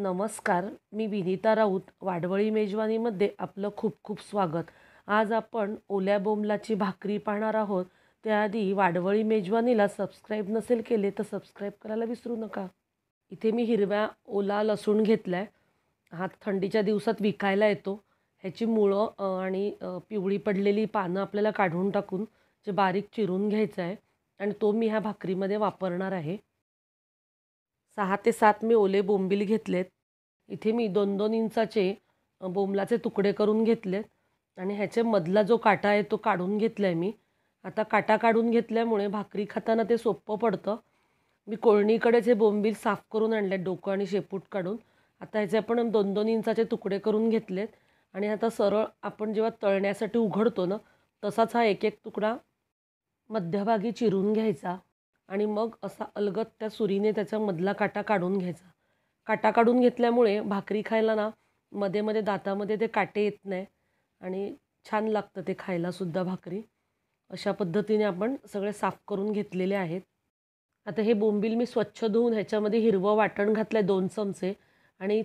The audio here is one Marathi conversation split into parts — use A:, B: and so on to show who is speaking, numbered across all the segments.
A: नमस्कार मी विनिता राऊत वाडवळी मेजवानीमध्ये आपलं खूप खूप स्वागत आज आपण ओल्या बोमलाची भाकरी पाहणार आहोत त्याआधी वाडवळी मेजवानीला सबस्क्राईब नसेल केले तर सबस्क्राईब करायला विसरू नका इथे मी हिरव्या ओला लसूण घेतला आहे हा थंडीच्या दिवसात विकायला येतो ह्याची मुळं आणि पिवळी पडलेली पानं आपल्याला काढून टाकून जे बारीक चिरून घ्यायचं आहे आणि तो मी ह्या भाकरीमध्ये वापरणार आहे सहा ते सात मी ओले बोंबील घेतलेत इथे मी दोन दोन इंचाचे बोंबलाचे तुकडे करून घेतलेत आणि ह्याचे मधला जो काटा आहे तो काढून घेतला आहे मी आता काटा काढून घेतल्यामुळे भाकरी खाताना ते सोपं पडतं मी कोळणीकडे जे बोंबील साफ करून आणले डोकं आणि शेपूट काढून आता ह्याचे आपण दोन दोन इंचाचे तुकडे करून घेतलेत आणि आता सरळ आपण जेव्हा तळण्यासाठी उघडतो ना तसाच हा एक एक तुकडा मध्यभागी चिरून घ्यायचा आणि मग असा अलगत त्या सुरीने त्याचा मधला काटा काढून घ्यायचा काटा काढून घेतल्यामुळे भाकरी खायला ना मध्ये मध्ये दातामध्ये ते काटे येत नाही आणि छान लागतं ते खायलासुद्धा भाकरी अशा पद्धतीने आपण सगळे साफ करून घेतलेले आहेत आता हे बोंबील मी स्वच्छ धुवून ह्याच्यामध्ये हिरवं वाटण घातलं आहे दोन चमचे आणि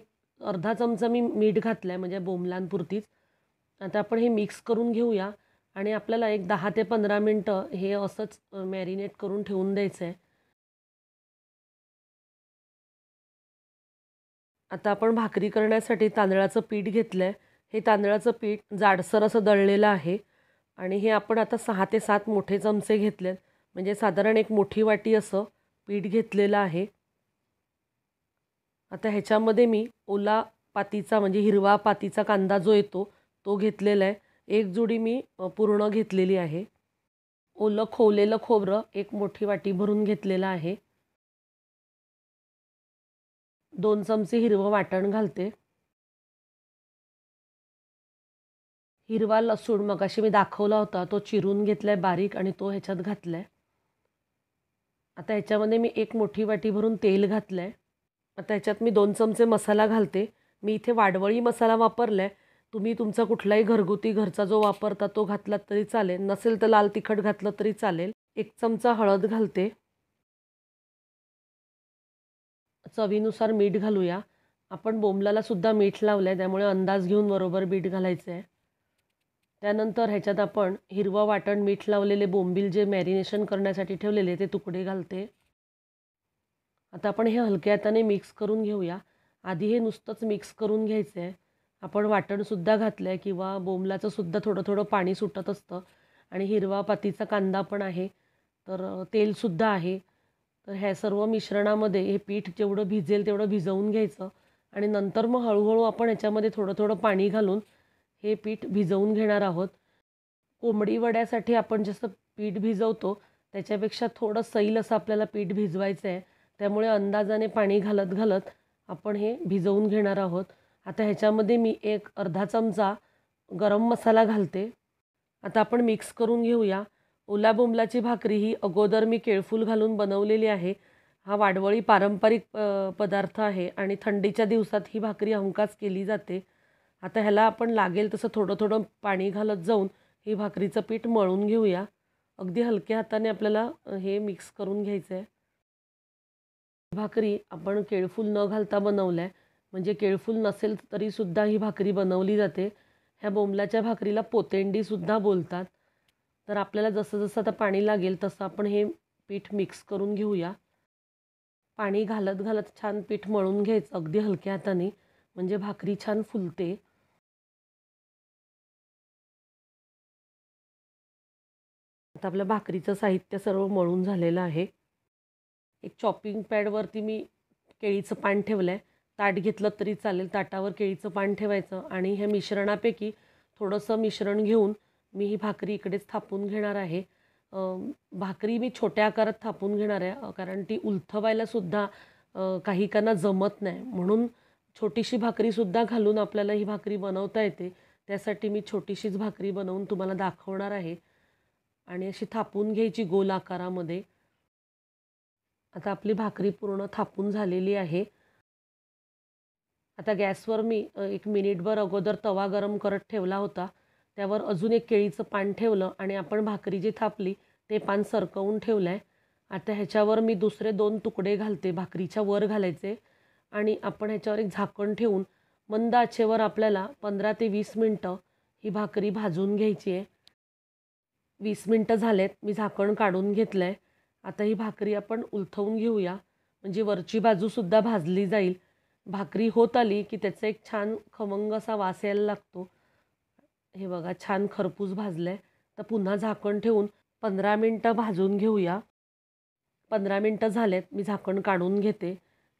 A: अर्धा चमचा मी मीठ घातला आहे म्हणजे बोंबलांपुरतीच आता आपण हे मिक्स करून घेऊया आणि आपल्याला एक दहा ते पंधरा मिनटं हे असंच मॅरिनेट करून ठेवून द्यायचं आहे आता आपण भाकरी करण्यासाठी तांदळाचं पीठ घेतलं आहे हे तांदळाचं पीठ जाडसर असं दळलेलं आहे आणि हे आपण आता सहा ते सात मोठे चमचे घेतले म्हणजे साधारण एक मोठी वाटी असं पीठ घेतलेलं आहे आता ह्याच्यामध्ये मी ओला पातीचा म्हणजे हिरवा पातीचा कांदा जो येतो तो घेतलेला आहे एक जोडी मी पूर्ण घेतलेली आहे ओलं खोवलेलं खोबरं एक मोठी वाटी भरून घेतलेलं आहे दोन चमचे हिरवं वाटण घालते हिरवा लसूण मगाशी मी दाखवला होता तो चिरून घेतला आहे बारीक आणि तो ह्याच्यात घातला आहे आता ह्याच्यामध्ये मी एक मोठी वाटी भरून तेल घातलं आहे आता ह्याच्यात मी दोन चमचे मसाला घालते मी इथे वाडवळी मसाला वापरला तुम्ही तुमचा कुठलाही घरगुती घरचा जो वापरता तो घातलात तरी चालेल नसेल तर लाल तिखट घातलं तरी चालेल एक चमचा हळद घालते चवीनुसार मीठ घालूया आपण बोंबलालासुद्धा सुद्धा मीठ लावलं आहे त्यामुळे अंदाज घेऊन बरोबर मीठ घालायचं आहे त्यानंतर ह्याच्यात आपण हिरवं वाटण मीठ लावलेले बोंबील जे मॅरिनेशन करण्यासाठी ठेवलेले ते तुकडे घालते आता आपण हे हलक्या हाताने मिक्स करून घेऊया आधी हे नुसतंच मिक्स करून घ्यायचं आहे आपण वाटणसुद्धा घातलं आहे किंवा बोमलाचं सुद्धा थोडं थोडं पाणी सुटत असतं आणि हिरवा पातीचा कांदा पण आहे तर तेलसुद्धा आहे तर ह्या सर्व मिश्रणामध्ये हे पीठ जेवढं भिजेल तेवढं भिजवून घ्यायचं आणि नंतर मग हळूहळू आपण याच्यामध्ये थोडं थोडं पाणी घालून हे पीठ भिजवून घेणार आहोत कोंबडी वड्यासाठी आपण जसं पीठ भिजवतो त्याच्यापेक्षा थोडं सैल असं आपल्याला पीठ भिजवायचं आहे त्यामुळे अंदाजाने पाणी घालत घालत आपण हे भिजवून घेणार आहोत आता ह्याच्यामध्ये मी एक अर्धा चमचा गरम मसाला घालते आता आपण मिक्स करून घेऊया ओला बोंबलाची भाकरी ही अगोदर मी केळफूल घालून बनवलेली आहे हा वाडवळी पारंपरिक प पदार्थ आहे आणि थंडीच्या दिवसात ही भाकरी अहंकाच केली जाते आता ह्याला आपण लागेल तसं थोडं थोडं पाणी घालत जाऊन ही भाकरीचं पीठ मळून घेऊया अगदी हलक्या हाताने आपल्याला हे मिक्स करून घ्यायचं आहे भाकरी आपण केळफूल न घालता बनवलं आहे म्हणजे केळफूल नसेल तरीसुद्धा ही भाकरी बनवली जाते ह्या बोंबलाच्या भाकरीला पोतेंडीसुद्धा बोलतात तर आपल्याला जसं जसं आता पाणी लागेल तसं आपण हे पीठ मिक्स करून घेऊया पाणी घालत घालत छान पीठ मळून घ्यायचं अगदी हलक्या हाताने म्हणजे भाकरी छान फुलते आता आपल्या भाकरीचं साहित्य सर्व मळून झालेलं आहे एक चॉपिंग पॅडवरती मी केळीचं पान ठेवलं आहे ताट घेतलं तरी चालेल ताटावर केळीचं पान ठेवायचं आणि ह्या मिश्रणापैकी थोडंसं मिश्रण घेऊन मी ही भाकरी इकडेच थापून घेणार आहे भाकरी मी छोट्या आकारात थापून घेणार आहे कारण ती उलथवायलासुद्धा काही काना जमत नाही म्हणून छोटीशी भाकरीसुद्धा घालून आपल्याला ही भाकरी बनवता येते त्यासाठी मी छोटीशीच भाकरी बनवून तुम्हाला दाखवणार आहे आणि अशी थापून घ्यायची गोल आकारामध्ये आता आपली भाकरी पूर्ण थापून झालेली आहे आता गॅसवर मी एक मिनिटभर अगोदर तवा गरम करत ठेवला होता त्यावर अजून एक केळीचं पान ठेवलं आणि आपण भाकरी जी थापली ते पान सरकवून ठेवलं आहे आता ह्याच्यावर मी दुसरे दोन तुकडे घालते भाकरीच्या वर घालायचे आणि आपण ह्याच्यावर एक झाकण ठेवून मंद आचेवर आपल्याला पंधरा ते वीस मिनटं ही भाकरी भाजून घ्यायची आहे वीस मिनटं झालेत मी झाकण काढून घेतलं आहे आता ही भाकरी आपण उलथवून घेऊया म्हणजे वरची बाजूसुद्धा भाजली जाईल भाकरी होत आली की त्याचा एक छान खमंग असा वास यायला लागतो हे बघा छान खरपूस भाजलं आहे तर पुन्हा झाकण ठेवून पंधरा मिनटं भाजून घेऊया पंधरा मिनटं झालेत मी झाकण काढून घेते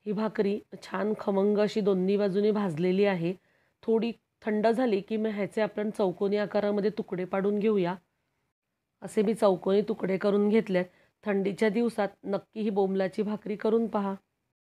A: ही भाकरी छान खमंग अशी दोन्ही बाजूने भाजलेली आहे थोडी थंड झाली की मग ह्याचे आपण चौकोनी आकारामध्ये तुकडे पाडून घेऊया असे मी चौकोनी तुकडे करून घेतले थंडीच्या दिवसात नक्की ही बोंबलाची भाकरी करून पहा